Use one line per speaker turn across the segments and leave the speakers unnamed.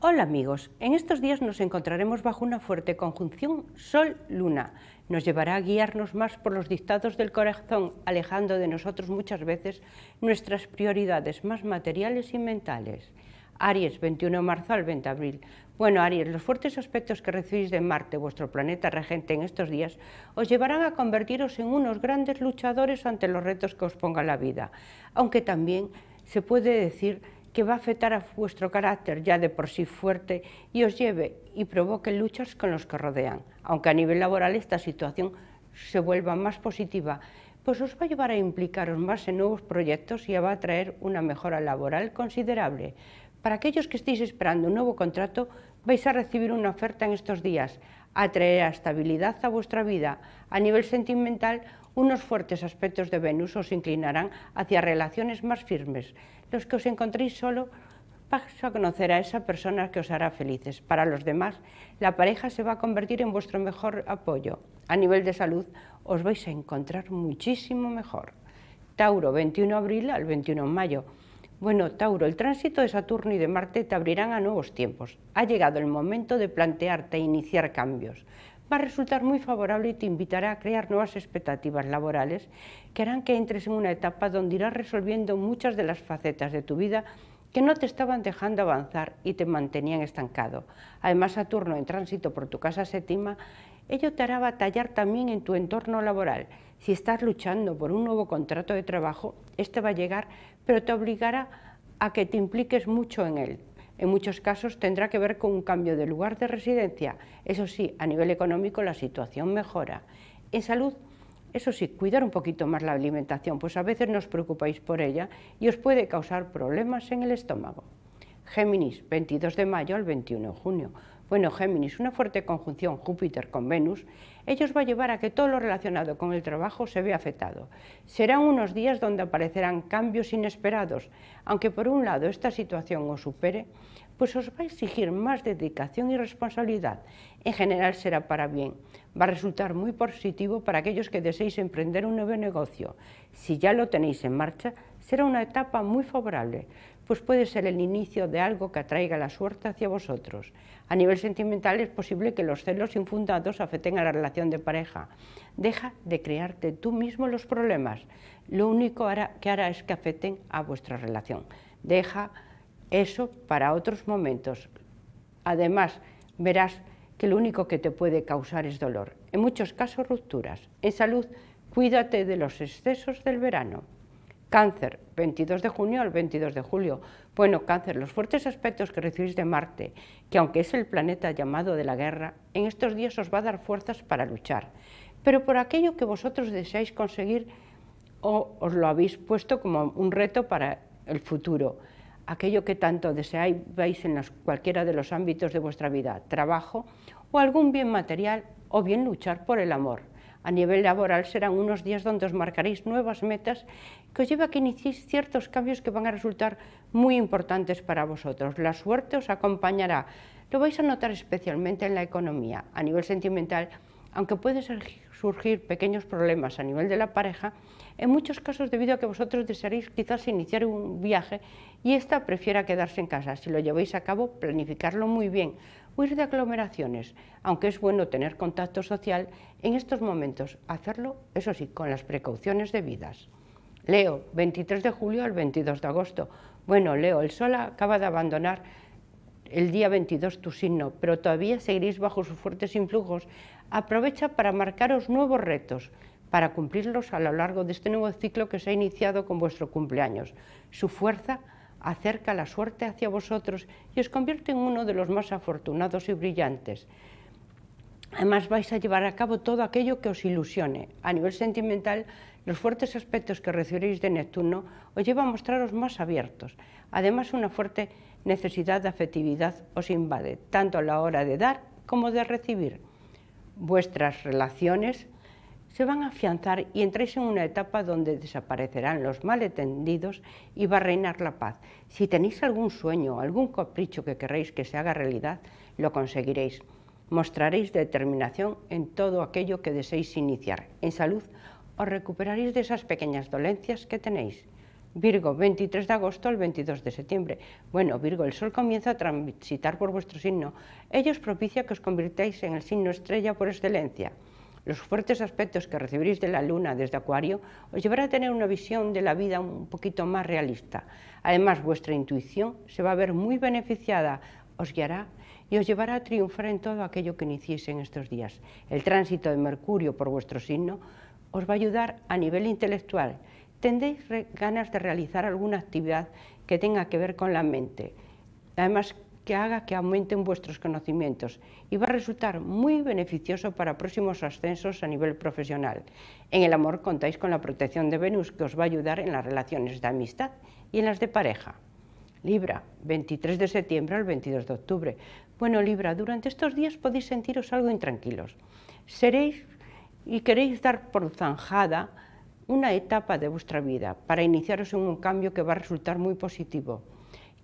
Hola amigos, en estos días nos encontraremos bajo una fuerte conjunción Sol-Luna. Nos llevará a guiarnos más por los dictados del corazón, alejando de nosotros muchas veces nuestras prioridades más materiales y mentales. Aries, 21 de marzo al 20 de abril. Bueno, Aries, los fuertes aspectos que recibís de Marte, vuestro planeta regente en estos días, os llevarán a convertiros en unos grandes luchadores ante los retos que os ponga la vida, aunque también se puede decir que va a afectar a vuestro carácter ya de por sí fuerte y os lleve y provoque luchas con los que rodean. Aunque a nivel laboral esta situación se vuelva más positiva, pues os va a llevar a implicaros más en nuevos proyectos y va a traer una mejora laboral considerable. Para aquellos que estéis esperando un nuevo contrato, vais a recibir una oferta en estos días atraerá estabilidad a vuestra vida. A nivel sentimental, unos fuertes aspectos de Venus os inclinarán hacia relaciones más firmes. Los que os encontréis solo paso a conocer a esa persona que os hará felices. Para los demás, la pareja se va a convertir en vuestro mejor apoyo. A nivel de salud, os vais a encontrar muchísimo mejor. Tauro, 21 de abril al 21 de mayo. Bueno, Tauro, el tránsito de Saturno y de Marte te abrirán a nuevos tiempos. Ha llegado el momento de plantearte e iniciar cambios. Va a resultar muy favorable y te invitará a crear nuevas expectativas laborales que harán que entres en una etapa donde irás resolviendo muchas de las facetas de tu vida que no te estaban dejando avanzar y te mantenían estancado. Además, Saturno en tránsito por tu casa séptima, ello te hará batallar también en tu entorno laboral si estás luchando por un nuevo contrato de trabajo, este va a llegar, pero te obligará a que te impliques mucho en él. En muchos casos tendrá que ver con un cambio de lugar de residencia. Eso sí, a nivel económico la situación mejora. En salud, eso sí, cuidar un poquito más la alimentación, pues a veces nos preocupáis por ella y os puede causar problemas en el estómago. Géminis, 22 de mayo al 21 de junio bueno, Géminis, una fuerte conjunción Júpiter con Venus, ellos va a llevar a que todo lo relacionado con el trabajo se vea afectado. Serán unos días donde aparecerán cambios inesperados, aunque por un lado esta situación os supere, pues os va a exigir más dedicación y responsabilidad. En general será para bien. Va a resultar muy positivo para aquellos que deseéis emprender un nuevo negocio. Si ya lo tenéis en marcha, será una etapa muy favorable pues puede ser el inicio de algo que atraiga la suerte hacia vosotros. A nivel sentimental es posible que los celos infundados afecten a la relación de pareja. Deja de crearte tú mismo los problemas. Lo único que hará es que afecten a vuestra relación. Deja eso para otros momentos. Además, verás que lo único que te puede causar es dolor, en muchos casos rupturas. En salud, cuídate de los excesos del verano. Cáncer, 22 de junio al 22 de julio. Bueno, cáncer, los fuertes aspectos que recibís de Marte, que aunque es el planeta llamado de la guerra, en estos días os va a dar fuerzas para luchar. Pero por aquello que vosotros deseáis conseguir o os lo habéis puesto como un reto para el futuro, aquello que tanto deseáis vais en cualquiera de los ámbitos de vuestra vida, trabajo o algún bien material o bien luchar por el amor a nivel laboral serán unos días donde os marcaréis nuevas metas que os lleva a que iniciéis ciertos cambios que van a resultar muy importantes para vosotros. La suerte os acompañará. Lo vais a notar especialmente en la economía, a nivel sentimental, aunque pueden surgir pequeños problemas a nivel de la pareja, en muchos casos debido a que vosotros desearéis quizás iniciar un viaje y ésta prefiera quedarse en casa. Si lo lleváis a cabo, planificarlo muy bien, huir de aglomeraciones, aunque es bueno tener contacto social, en estos momentos hacerlo, eso sí, con las precauciones debidas. Leo, 23 de julio al 22 de agosto. Bueno, Leo, el sol acaba de abandonar el día 22 tu signo, pero todavía seguiréis bajo sus fuertes influjos. Aprovecha para marcaros nuevos retos para cumplirlos a lo largo de este nuevo ciclo que se ha iniciado con vuestro cumpleaños. Su fuerza acerca la suerte hacia vosotros y os convierte en uno de los más afortunados y brillantes. Además vais a llevar a cabo todo aquello que os ilusione. A nivel sentimental, los fuertes aspectos que recibiréis de Neptuno os lleva a mostraros más abiertos. Además, una fuerte necesidad de afectividad os invade, tanto a la hora de dar como de recibir. Vuestras relaciones se van a afianzar y entréis en una etapa donde desaparecerán los malentendidos y va a reinar la paz. Si tenéis algún sueño, algún capricho que querréis que se haga realidad, lo conseguiréis. Mostraréis determinación en todo aquello que deseéis iniciar. En salud, os recuperaréis de esas pequeñas dolencias que tenéis. Virgo, 23 de agosto al 22 de septiembre. Bueno, Virgo, el Sol comienza a transitar por vuestro signo. Ello os propicia que os convirtáis en el signo estrella por excelencia. Los fuertes aspectos que recibiréis de la luna desde Acuario os llevará a tener una visión de la vida un poquito más realista. Además, vuestra intuición se va a ver muy beneficiada, os guiará y os llevará a triunfar en todo aquello que iniciéis en estos días. El tránsito de Mercurio por vuestro signo os va a ayudar a nivel intelectual. Tendréis ganas de realizar alguna actividad que tenga que ver con la mente. Además, que haga que aumenten vuestros conocimientos y va a resultar muy beneficioso para próximos ascensos a nivel profesional. En el amor contáis con la protección de Venus que os va a ayudar en las relaciones de amistad y en las de pareja. Libra, 23 de septiembre al 22 de octubre. Bueno, Libra, durante estos días podéis sentiros algo intranquilos. Seréis y queréis dar por zanjada una etapa de vuestra vida para iniciaros en un cambio que va a resultar muy positivo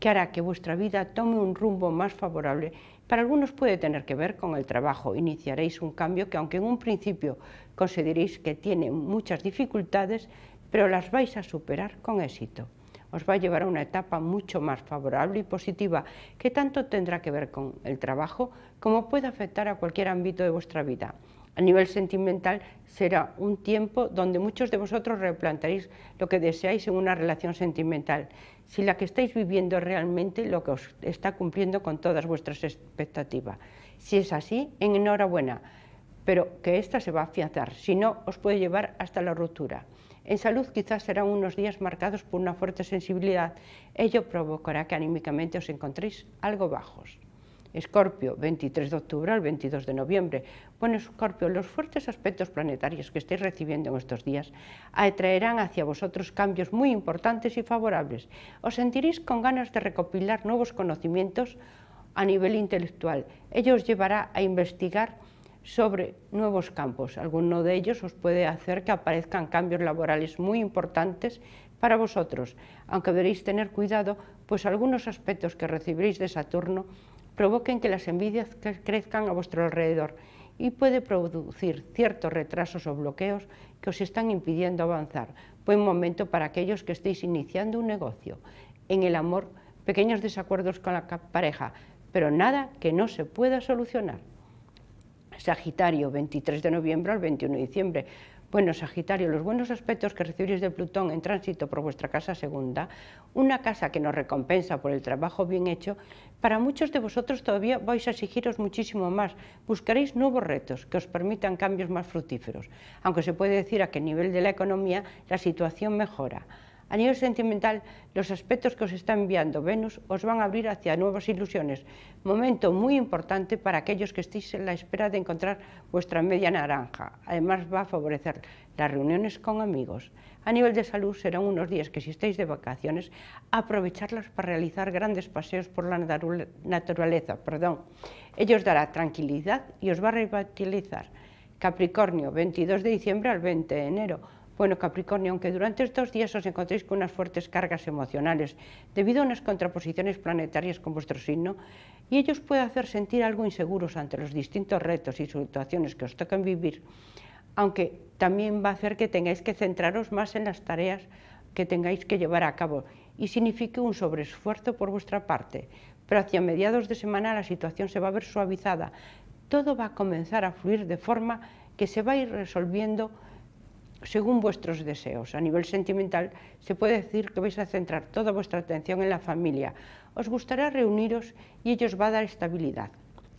que hará que vuestra vida tome un rumbo más favorable. Para algunos puede tener que ver con el trabajo. Iniciaréis un cambio que aunque en un principio consideréis que tiene muchas dificultades, pero las vais a superar con éxito. Os va a llevar a una etapa mucho más favorable y positiva, que tanto tendrá que ver con el trabajo como puede afectar a cualquier ámbito de vuestra vida a nivel sentimental será un tiempo donde muchos de vosotros replantaréis lo que deseáis en una relación sentimental, si la que estáis viviendo realmente lo que os está cumpliendo con todas vuestras expectativas. Si es así, enhorabuena, pero que ésta se va a afianzar, si no, os puede llevar hasta la ruptura. En salud quizás serán unos días marcados por una fuerte sensibilidad, ello provocará que anímicamente os encontréis algo bajos. Escorpio, 23 de octubre al 22 de noviembre. Bueno, Escorpio, los fuertes aspectos planetarios que estáis recibiendo en estos días atraerán hacia vosotros cambios muy importantes y favorables. Os sentiréis con ganas de recopilar nuevos conocimientos a nivel intelectual. Ello os llevará a investigar sobre nuevos campos. Alguno de ellos os puede hacer que aparezcan cambios laborales muy importantes para vosotros, aunque deberéis tener cuidado, pues algunos aspectos que recibiréis de Saturno provoquen que las envidias crezcan a vuestro alrededor y puede producir ciertos retrasos o bloqueos que os están impidiendo avanzar. Buen momento para aquellos que estéis iniciando un negocio. En el amor, pequeños desacuerdos con la pareja, pero nada que no se pueda solucionar. Sagitario, 23 de noviembre al 21 de diciembre. Bueno, Sagitario, los buenos aspectos que recibiréis de Plutón en tránsito por vuestra casa segunda, una casa que nos recompensa por el trabajo bien hecho, para muchos de vosotros todavía vais a exigiros muchísimo más, buscaréis nuevos retos que os permitan cambios más fructíferos, aunque se puede decir a que a nivel de la economía la situación mejora. A nivel sentimental, los aspectos que os está enviando Venus os van a abrir hacia nuevas ilusiones, momento muy importante para aquellos que estéis en la espera de encontrar vuestra media naranja. Además va a favorecer las reuniones con amigos. A nivel de salud serán unos días que si estáis de vacaciones, aprovecharlas para realizar grandes paseos por la naturaleza. Perdón. ellos dará tranquilidad y os va a revitalizar. Capricornio, 22 de diciembre al 20 de enero bueno, Capricornio, aunque durante estos días os encontréis con unas fuertes cargas emocionales debido a unas contraposiciones planetarias con vuestro signo, y ellos puede hacer sentir algo inseguros ante los distintos retos y situaciones que os tocan vivir, aunque también va a hacer que tengáis que centraros más en las tareas que tengáis que llevar a cabo y signifique un sobreesfuerzo por vuestra parte, pero hacia mediados de semana la situación se va a ver suavizada, todo va a comenzar a fluir de forma que se va a ir resolviendo según vuestros deseos. A nivel sentimental, se puede decir que vais a centrar toda vuestra atención en la familia. Os gustará reuniros y ello os va a dar estabilidad.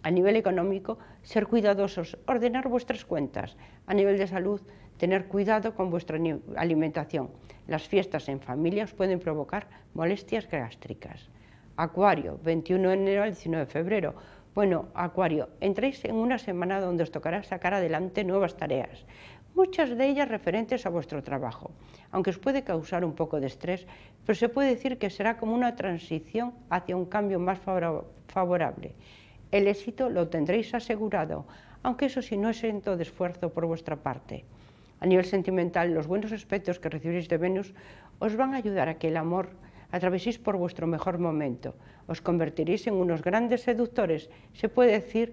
A nivel económico, ser cuidadosos, ordenar vuestras cuentas. A nivel de salud, tener cuidado con vuestra alimentación. Las fiestas en familia os pueden provocar molestias gástricas. Acuario, 21 de enero al 19 de febrero. Bueno, Acuario, entréis en una semana donde os tocará sacar adelante nuevas tareas muchas de ellas referentes a vuestro trabajo, aunque os puede causar un poco de estrés, pero se puede decir que será como una transición hacia un cambio más favorable. El éxito lo tendréis asegurado, aunque eso sí no es exento de esfuerzo por vuestra parte. A nivel sentimental, los buenos aspectos que recibiréis de Venus os van a ayudar a que el amor atraveséis por vuestro mejor momento. Os convertiréis en unos grandes seductores, se puede decir,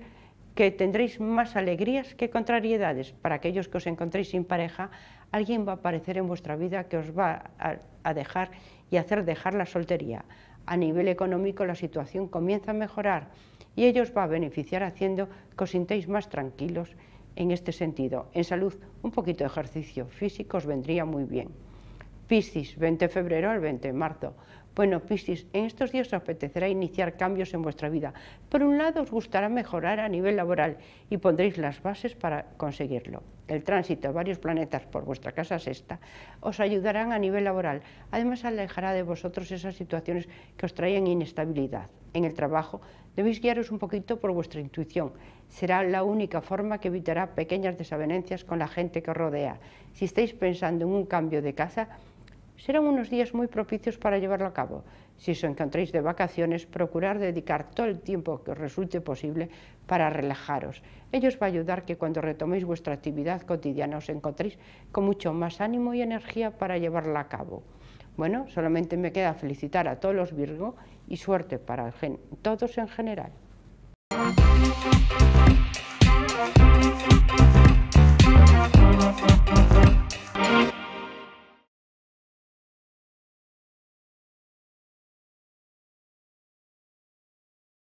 que tendréis más alegrías que contrariedades. Para aquellos que os encontréis sin pareja, alguien va a aparecer en vuestra vida que os va a, dejar y hacer dejar la soltería. A nivel económico la situación comienza a mejorar y ello os va a beneficiar haciendo que os sintáis más tranquilos en este sentido. En salud, un poquito de ejercicio físico os vendría muy bien. Piscis, 20 de febrero al 20 de marzo. Bueno, Piscis, en estos días os apetecerá iniciar cambios en vuestra vida. Por un lado, os gustará mejorar a nivel laboral y pondréis las bases para conseguirlo. El tránsito de varios planetas por vuestra casa sexta os ayudarán a nivel laboral. Además, alejará de vosotros esas situaciones que os traen inestabilidad. En el trabajo, debéis guiaros un poquito por vuestra intuición. Será la única forma que evitará pequeñas desavenencias con la gente que os rodea. Si estáis pensando en un cambio de casa, serán unos días muy propicios para llevarlo a cabo. Si os encontréis de vacaciones, procurar dedicar todo el tiempo que os resulte posible para relajaros. Ellos va a ayudar que cuando retoméis vuestra actividad cotidiana os encontréis con mucho más ánimo y energía para llevarla a cabo. Bueno, solamente me queda felicitar a todos los Virgo y suerte para todos en general.